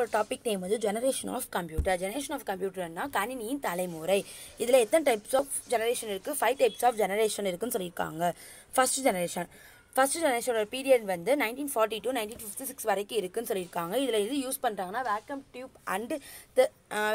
ஒரு topic name வந்து generation of computer generation of கம்ப்யூட்டர்னா கணினியின் தலைமுறை இதில் எத்தனை டைப்ஸ் ஆஃப் ஜெனரேஷன் இருக்குது ஃபைவ் டைப்ஸ் ஆஃப் ஜெனரேஷன் இருக்குன்னு சொல்லியிருக்காங்க ஃபஸ்ட் ஜெனரேஷன் ஃபஸ்ட்டு ஜெனரேஷனோட பீரியட் வந்து nineteen forty two nineteen fifty six வரைக்கும் இருக்குன்னு சொல்லியிருக்காங்க இதில் எது யூஸ் பண்ணுறாங்கன்னா vacuum tube and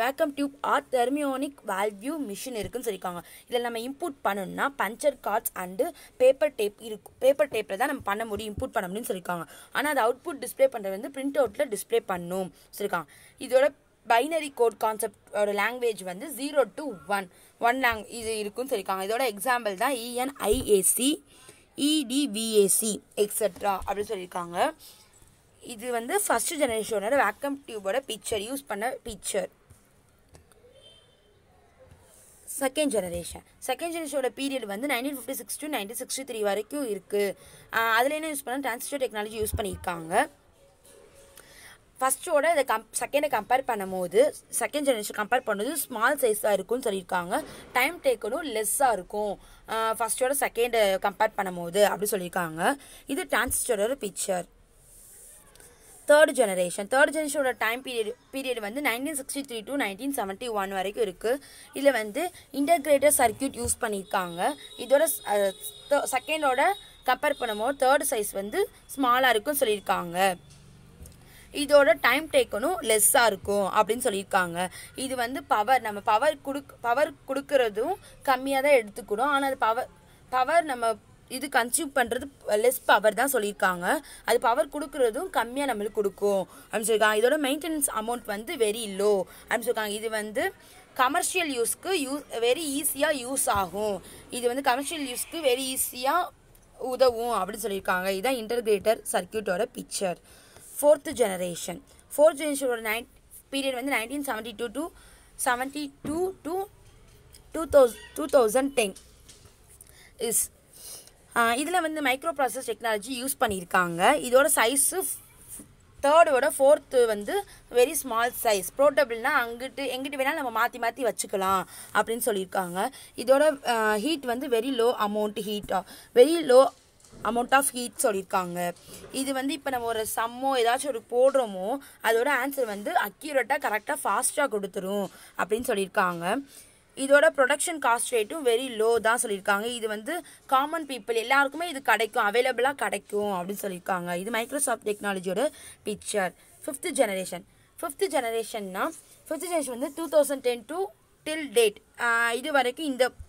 vacuum tube or thermionic valve machine இருக்குன்னு சொல்லியிருக்காங்க இதில் நம்ம இம்போர்ட் பண்ணணும்னா punch cards and paper tape இருக்கும் பேப்பர் டேப்பில் தான் நம்ம பண்ண முடியும் இம்புட் பண்ண முடியும்னு சொல்லியிருக்காங்க ஆனால் அது அவுட்புட் டிஸ்பிளே பண்ணுறது வந்து பிரிண்ட் அவுட்டில் டிஸ்பிளே பண்ணும் சொல்லியிருக்காங்க இதோட பைனரி கோட் கான்செப்டோட லாங்குவேஜ் வந்து zero to one one long இது இருக்குன்னு சொல்லியிருக்காங்க இதோட எக்ஸாம்பிள் தான் ENIAC e EDVAC e extra அப்படின்னு சொல்லியிருக்காங்க இது வந்து ஃபஸ்ட்டு ஜெனரேஷனோட வேக்கம் டியூபோட பிக்சர் யூஸ் பண்ண பிக்சர் செகண்ட் ஜெனரேஷன் செகண்ட் ஜெனரேஷனோட பீரியட் வந்து nineteen fifty six to nineteen sixty three வரைக்கும் இருக்குது அதில் என்ன யூஸ் பண்ணால் டிரான்சிஸ்டர் டெக்னாலஜி யூஸ் பண்ணியிருக்காங்க ஃபஸ்ட்டோட இதை கம் செகண்டை கம்பேர் பண்ணும்போது செகண்ட் ஜென்ரேஷன் கம்பேர் பண்ணும்போது ஸ்மால் சைஸாக இருக்கும்னு சொல்லியிருக்காங்க டைம் டேக்கனும் லெஸ்ஸாக இருக்கும் ஃபஸ்ட்டோட செகண்டை கம்பேர் பண்ணும்போது அப்படி சொல்லியிருக்காங்க இது டிரான்சிஸ்டரோட பிக்சர் தேர்ட் ஜெனரேஷன் தேர்ட் ஜெனரேஷனோட டைம் பீரியட் பீரியட் வந்து nineteen sixty three to nineteen seventy one வரைக்கும் இருக்குது இதில் வந்து இன்டர்கிரேட்டர் சர்க்கியூட் யூஸ் பண்ணியிருக்காங்க இதோட செகண்டோட கம்பேர் பண்ணும்போது தேர்ட் சைஸ் வந்து ஸ்மாலாக இருக்கும்னு சொல்லியிருக்காங்க இதோட டைம் டேக்கனும் லெஸ்ஸாக இருக்கும் அப்படின்னு சொல்லியிருக்காங்க இது வந்து பவர் நம்ம பவர் கொடுக் பவர் கொடுக்கறதும் கம்மியாக தான் எடுத்துக்கணும் ஆனால் அது பவர் பவர் நம்ம இது கன்சியூம் பண்ணுறது லெஸ் பவர் தான் சொல்லியிருக்காங்க அது பவர் கொடுக்குறதும் கம்மியாக நம்மளுக்கு கொடுக்கும் அப்படின்னு சொல்லியிருக்காங்க இதோட மெயின்டெனன்ஸ் அமௌண்ட் வந்து வெரி லோ அப்படின்னு சொல்லியிருக்காங்க இது வந்து கமர்ஷியல் யூஸ்க்கு யூஸ் வெரி ஈஸியாக யூஸ் ஆகும் இது வந்து கமர்ஷியல் யூஸ்க்கு வெரி ஈஸியாக உதவும் அப்படின்னு சொல்லியிருக்காங்க இதுதான் இன்டர்கிரேட்டர் சர்க்கியூட்டோட பிக்சர் ஃபோர்த்து ஜெனரேஷன் ஃபோர்த் ஜெனரேஷனோட நைன் பீரியட் வந்து nineteen seventy two two seventy two two two thous two thousand ten is இதில் வந்து மைக்ரோ ப்ராசஸ் டெக்னாலஜி யூஸ் பண்ணியிருக்காங்க இதோட சைஸு தேர்டோட ஃபோர்த்து வந்து வெரி ஸ்மால் சைஸ் போர்ட்டபிள்னா அங்கிட்டு எங்கிட்டு வேணாலும் நம்ம மாற்றி மாற்றி வச்சுக்கலாம் அப்படின்னு சொல்லியிருக்காங்க இதோட ஹீட் வந்து very low amount heat very low amount of heat சொல்லியிருக்காங்க இது வந்து இப்போ நம்ம ஒரு சம்மோ ஏதாச்சும் ஒரு போடுறோமோ அதோட ஆன்சர் வந்து அக்யூரேட்டாக கரெக்டாக ஃபாஸ்ட்டாக கொடுத்துரும் அப்படின்னு சொல்லியிருக்காங்க இதோட ப்ரொடக்ஷன் காஸ்ட் ரேட்டும் வெரி லோ தான் சொல்லியிருக்காங்க இது வந்து காமன் பீப்புள் எல்லாருக்குமே இது கிடைக்கும் அவைலபிளாக கிடைக்கும் அப்படின்னு சொல்லியிருக்காங்க இது மைக்ரோசாஃப்ட் டெக்னாலஜியோட பிக்சர் ஃபிஃப்த்து ஜெனரேஷன் ஃபிஃப்த்து ஜெனரேஷன்னா ஃபிஃப்த்து ஜெனரேஷன் வந்து two thousand ten to till date இது வரைக்கும் இந்த